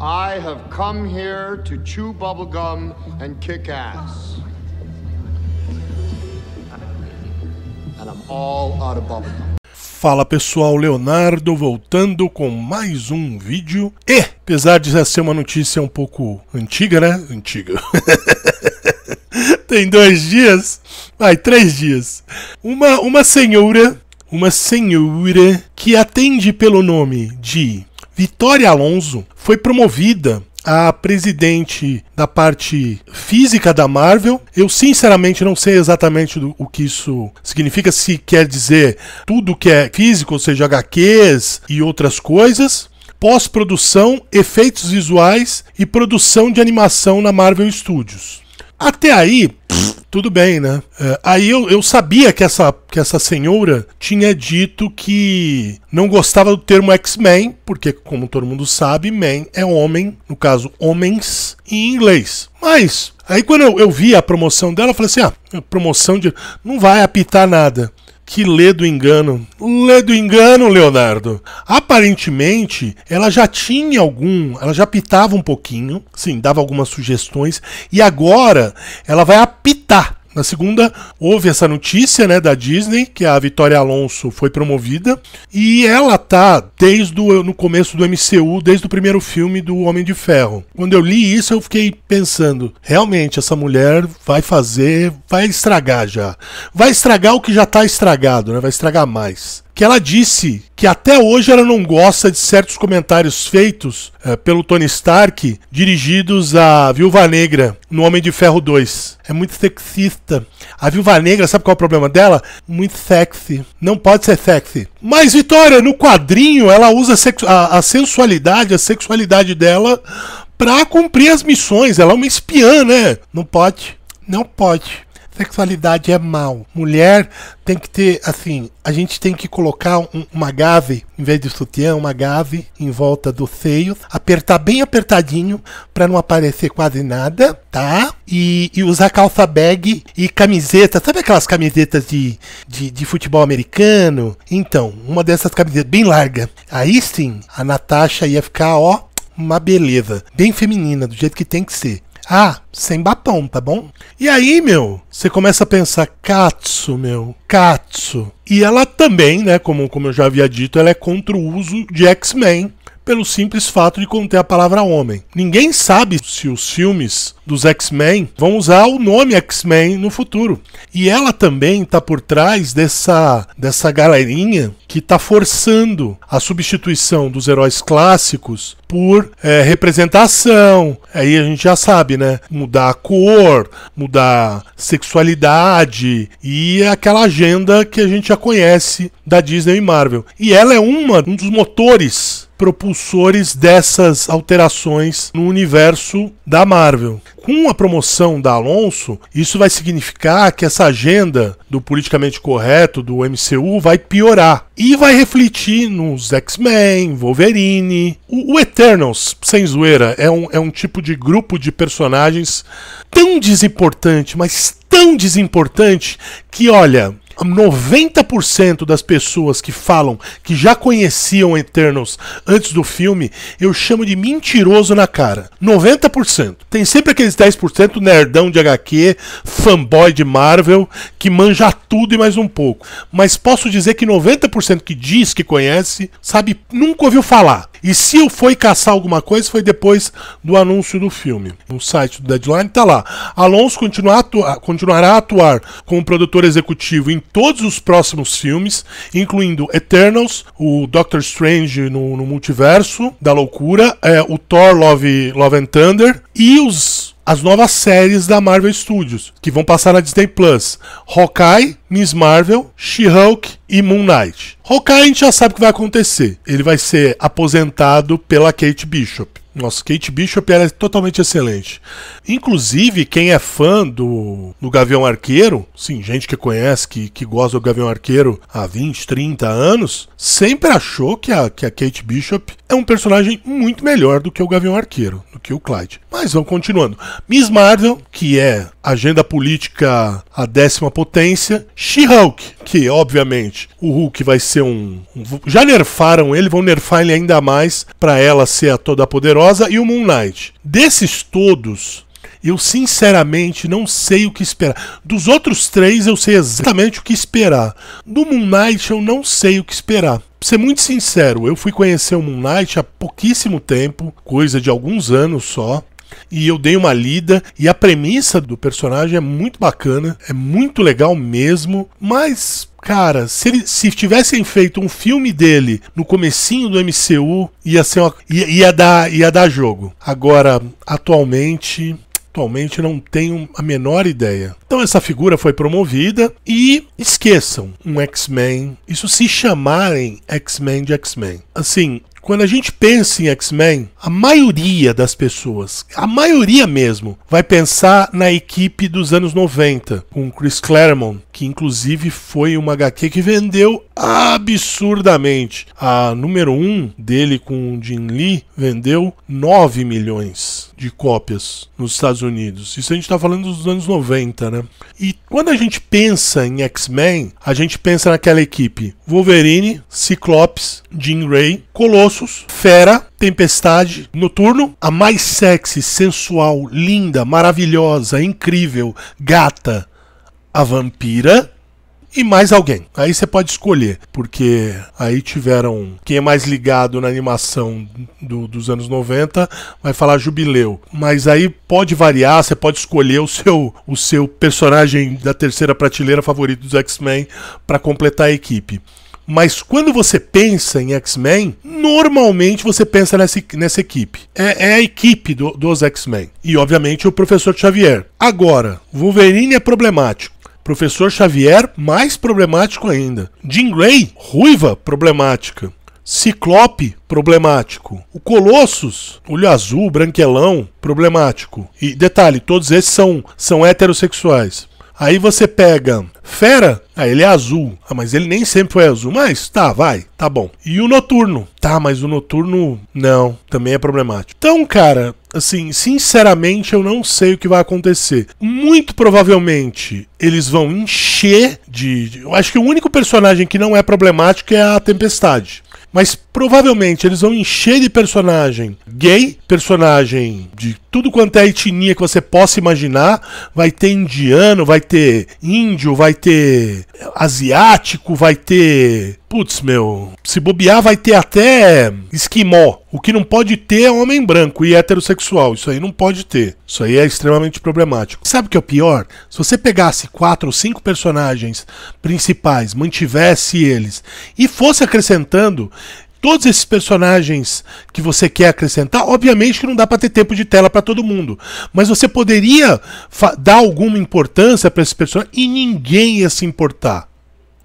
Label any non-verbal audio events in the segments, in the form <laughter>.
I have come here to chew bubblegum and kick ass. And I'm all out of bubblegum. Fala pessoal, Leonardo voltando com mais um vídeo. E, apesar de essa ser uma notícia um pouco antiga, né? Antiga. <laughs> Tem dois dias, vai, três dias. Uma, uma senhora, uma senhora que atende pelo nome de Vitória Alonso foi promovida a presidente da parte física da Marvel. Eu sinceramente não sei exatamente do, o que isso significa, se quer dizer tudo que é físico, ou seja, HQs e outras coisas. Pós-produção, efeitos visuais e produção de animação na Marvel Studios. Até aí, tudo bem, né? É, aí eu, eu sabia que essa, que essa senhora tinha dito que não gostava do termo X-Men, porque, como todo mundo sabe, man é homem, no caso, homens, em inglês. Mas, aí quando eu, eu vi a promoção dela, eu falei assim: ah, promoção de. não vai apitar nada. Que lê do engano. Lê do engano, Leonardo. Aparentemente, ela já tinha algum, ela já pitava um pouquinho, sim, dava algumas sugestões, e agora ela vai apitar na segunda, houve essa notícia né, da Disney, que a Vitória Alonso foi promovida. E ela tá desde o, no começo do MCU, desde o primeiro filme do Homem de Ferro. Quando eu li isso, eu fiquei pensando: realmente, essa mulher vai fazer, vai estragar já. Vai estragar o que já tá estragado, né? Vai estragar mais que ela disse que até hoje ela não gosta de certos comentários feitos é, pelo Tony Stark dirigidos à Viúva Negra no Homem de Ferro 2. É muito sexista. A Viúva Negra, sabe qual é o problema dela? Muito sexy. Não pode ser sexy. Mas, Vitória, no quadrinho ela usa a, a sensualidade, a sexualidade dela para cumprir as missões. Ela é uma espiã, né? Não pode. Não pode sexualidade é mal. Mulher tem que ter, assim, a gente tem que colocar um, uma gave, em vez de sutiã, uma gave em volta dos seios, apertar bem apertadinho para não aparecer quase nada, tá? E, e, usar calça bag e camiseta, sabe aquelas camisetas de, de, de futebol americano? Então, uma dessas camisetas bem larga. Aí sim, a Natasha ia ficar, ó, uma beleza, bem feminina, do jeito que tem que ser. Ah, sem batom, tá bom? E aí, meu, você começa a pensar, Katsu, meu, Katsu. E ela também, né, como, como eu já havia dito, ela é contra o uso de X-Men pelo simples fato de conter a palavra homem. Ninguém sabe se os filmes dos X-Men vão usar o nome X-Men no futuro. E ela também está por trás dessa, dessa galerinha que está forçando a substituição dos heróis clássicos por é, representação. Aí a gente já sabe, né? Mudar a cor, mudar sexualidade e aquela agenda que a gente já conhece da Disney e Marvel. E ela é uma um dos motores propulsores dessas alterações no universo da Marvel. Com a promoção da Alonso, isso vai significar que essa agenda do politicamente correto do MCU vai piorar e vai refletir nos X-Men, Wolverine. O, o, Eternals, sem zoeira, é um, é um tipo de grupo de personagens tão desimportante, mas tão desimportante que, olha, 90% das pessoas que falam que já conheciam Eternals antes do filme, eu chamo de mentiroso na cara. 90%. Tem sempre aqueles 10% nerdão de HQ, fanboy de Marvel, que manja tudo e mais um pouco. Mas posso dizer que 90% que diz que conhece, sabe, nunca ouviu falar. E se foi caçar alguma coisa, foi depois do anúncio do filme. No site do Deadline está lá. Alonso atua continuará a atuar como produtor executivo em todos os próximos filmes, incluindo Eternals, o Doctor Strange no, no Multiverso da Loucura, é, o Thor Love, Love and Thunder e os as novas séries da Marvel Studios, que vão passar na Disney Plus: Hawkeye, Miss Marvel, She-Hulk e Moon Knight. Hawkeye a gente já sabe o que vai acontecer. Ele vai ser aposentado pela Kate Bishop. Nossa, Kate Bishop era é totalmente excelente. Inclusive, quem é fã do, do Gavião Arqueiro, sim, gente que conhece, que, que gosta do Gavião Arqueiro há 20, 30 anos, sempre achou que a, que a Kate Bishop é um personagem muito melhor do que o Gavião Arqueiro, do que o Clyde. Mas vamos continuando. Miss Marvel, que é agenda política a décima potência. She-Hulk, que obviamente o Hulk vai ser um, Já nerfaram ele, vão nerfar ele ainda mais para ela ser a toda poderosa. E o Moon Knight. Desses todos, eu sinceramente não sei o que esperar. Dos outros três, eu sei exatamente o que esperar. Do Moon Knight, eu não sei o que esperar. Pra ser muito sincero, eu fui conhecer o Moon Knight há pouquíssimo tempo, coisa de alguns anos só e eu dei uma lida e a premissa do personagem é muito bacana, é muito legal mesmo, mas Cara, se, ele, se tivessem feito um filme dele no comecinho do MCU, ia ser uma, ia, ia, dar, ia dar jogo. Agora, atualmente, atualmente não tenho a menor ideia. Então essa figura foi promovida e esqueçam um X-Men. Isso se chamarem X-Men de X-Men. Assim, quando a gente pensa em X-Men, a maioria das pessoas, a maioria mesmo, vai pensar na equipe dos anos 90, com Chris Claremont, que inclusive foi uma HQ que vendeu absurdamente. A número 1 um dele com o Jin Lee vendeu 9 milhões de cópias nos Estados Unidos. Isso a gente está falando dos anos 90, né? E quando a gente pensa em X-Men, a gente pensa naquela equipe: Wolverine, Ciclopes, Jean Grey, Colossus, Fera, Tempestade, Noturno, a mais sexy, sensual, linda, maravilhosa, incrível, gata, a vampira e mais alguém. Aí você pode escolher, porque aí tiveram. Quem é mais ligado na animação do, dos anos 90 vai falar jubileu. Mas aí pode variar, você pode escolher o seu, o seu personagem da terceira prateleira favorito dos X-Men para completar a equipe. Mas quando você pensa em X-Men, normalmente você pensa nessa, nessa equipe. É, é a equipe do, dos X-Men. E, obviamente, o professor Xavier. Agora, Wolverine é problemático. Professor Xavier, mais problemático ainda. Jean Grey, ruiva, problemática. Ciclope, problemático. O Colossus, olho azul, branquelão, problemático. E detalhe, todos esses são, são heterossexuais. Aí você pega Fera, ah, ele é azul. Ah, mas ele nem sempre foi azul. Mas tá, vai, tá bom. E o Noturno? Tá, mas o Noturno, não, também é problemático. Então, cara, assim, sinceramente eu não sei o que vai acontecer. Muito provavelmente eles vão encher de. Eu acho que o único personagem que não é problemático é a Tempestade. Mas Provavelmente eles vão encher de personagem gay, personagem de tudo quanto é etnia que você possa imaginar. Vai ter indiano, vai ter índio, vai ter asiático, vai ter. Putz, meu. Se bobear, vai ter até esquimó. O que não pode ter é homem branco e heterossexual. Isso aí não pode ter. Isso aí é extremamente problemático. Sabe o que é o pior? Se você pegasse quatro ou cinco personagens principais, mantivesse eles e fosse acrescentando, todos esses personagens que você quer acrescentar, obviamente que não dá para ter tempo de tela para todo mundo, mas você poderia dar alguma importância para esses personagens e ninguém ia se importar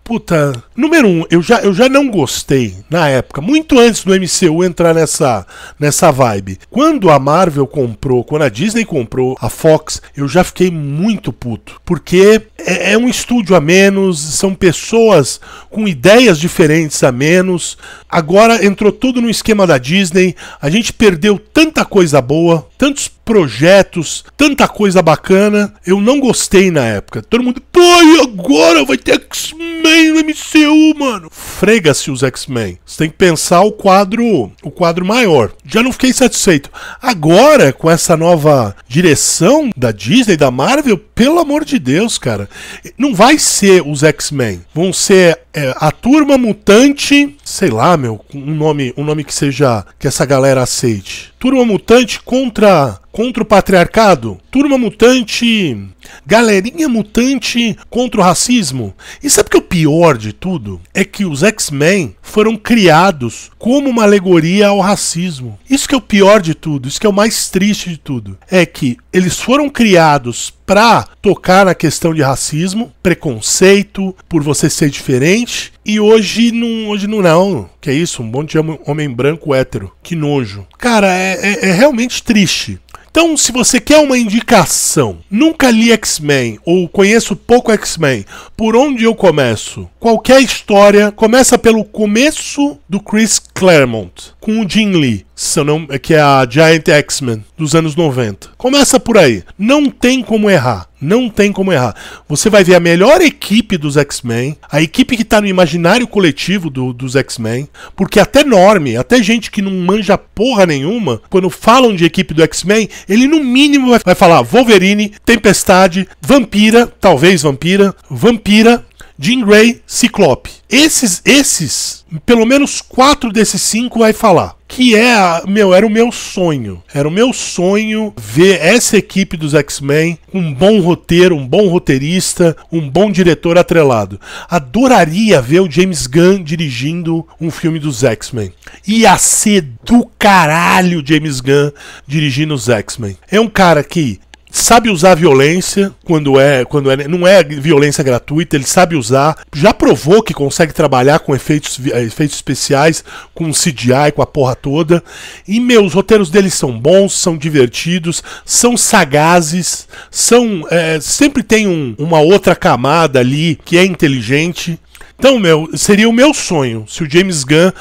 puta, número um, eu já, eu já não gostei na época, muito antes do MCU entrar nessa, nessa vibe. Quando a Marvel comprou, quando a Disney comprou a Fox, eu já fiquei muito puto. Porque é, é um estúdio a menos, são pessoas com ideias diferentes a menos. Agora entrou tudo no esquema da Disney, a gente perdeu tanta coisa boa tantos projetos, tanta coisa bacana. Eu não gostei na época. Todo mundo, pô, e agora vai ter X-Men no MCU, mano. Frega-se os X-Men. Você tem que pensar o quadro, o quadro maior. Já não fiquei satisfeito. Agora, com essa nova direção da Disney, da Marvel, pelo amor de Deus, cara, não vai ser os X-Men. Vão ser é, a turma mutante, sei lá, meu, um nome, um nome que seja que essa galera aceite. Turma mutante contra contra o patriarcado, turma mutante, galerinha mutante contra o racismo. E sabe que é o pior de tudo é que os X-Men foram criados como uma alegoria ao racismo. Isso que é o pior de tudo, isso que é o mais triste de tudo, é que eles foram criados para tocar na questão de racismo, preconceito por você ser diferente e hoje não, hoje não, não. Que é isso? Um monte de homem branco hétero. Que nojo. Cara, é, é, é realmente triste. Então, se você quer uma indicação, nunca li X-Men ou conheço pouco X-Men, por onde eu começo? Qualquer história começa pelo começo do Chris Claremont com o Jim Lee se não, que é a Giant X-Men dos anos 90. Começa por aí. Não tem como errar. Não tem como errar. Você vai ver a melhor equipe dos X-Men, a equipe que está no imaginário coletivo do, dos X-Men, porque é até norme, é até gente que não manja porra nenhuma, quando falam de equipe do X-Men, ele no mínimo vai, vai falar Wolverine, Tempestade, Vampira, talvez Vampira, Vampira, Jean Grey, Ciclope. Esses, esses, pelo menos quatro desses cinco vai falar. Que é, a, meu, era o meu sonho. Era o meu sonho ver essa equipe dos X-Men, com um bom roteiro, um bom roteirista, um bom diretor atrelado. Adoraria ver o James Gunn dirigindo um filme dos X-Men. Ia ser do caralho James Gunn dirigindo os X-Men. É um cara que sabe usar violência quando é quando é, não é violência gratuita, ele sabe usar, já provou que consegue trabalhar com efeitos, eh, efeitos especiais, com CGI, com a porra toda. E meus roteiros deles são bons, são divertidos, são sagazes, são é, sempre tem um, uma outra camada ali que é inteligente. Então, meu, seria o meu sonho se o James Gunn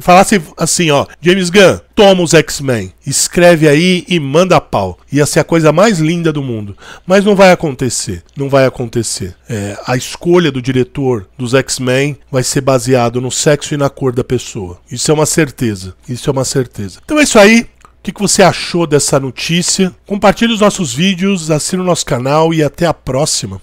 falasse assim, ó, James Gunn, toma os X-Men, escreve aí e manda pau. Ia ser a coisa mais linda do mundo. Mas não vai acontecer, não vai acontecer. É, a escolha do diretor dos X-Men vai ser baseado no sexo e na cor da pessoa. Isso é uma certeza, isso é uma certeza. Então é isso aí. O que, que você achou dessa notícia? Compartilhe os nossos vídeos, assine o nosso canal e até a próxima.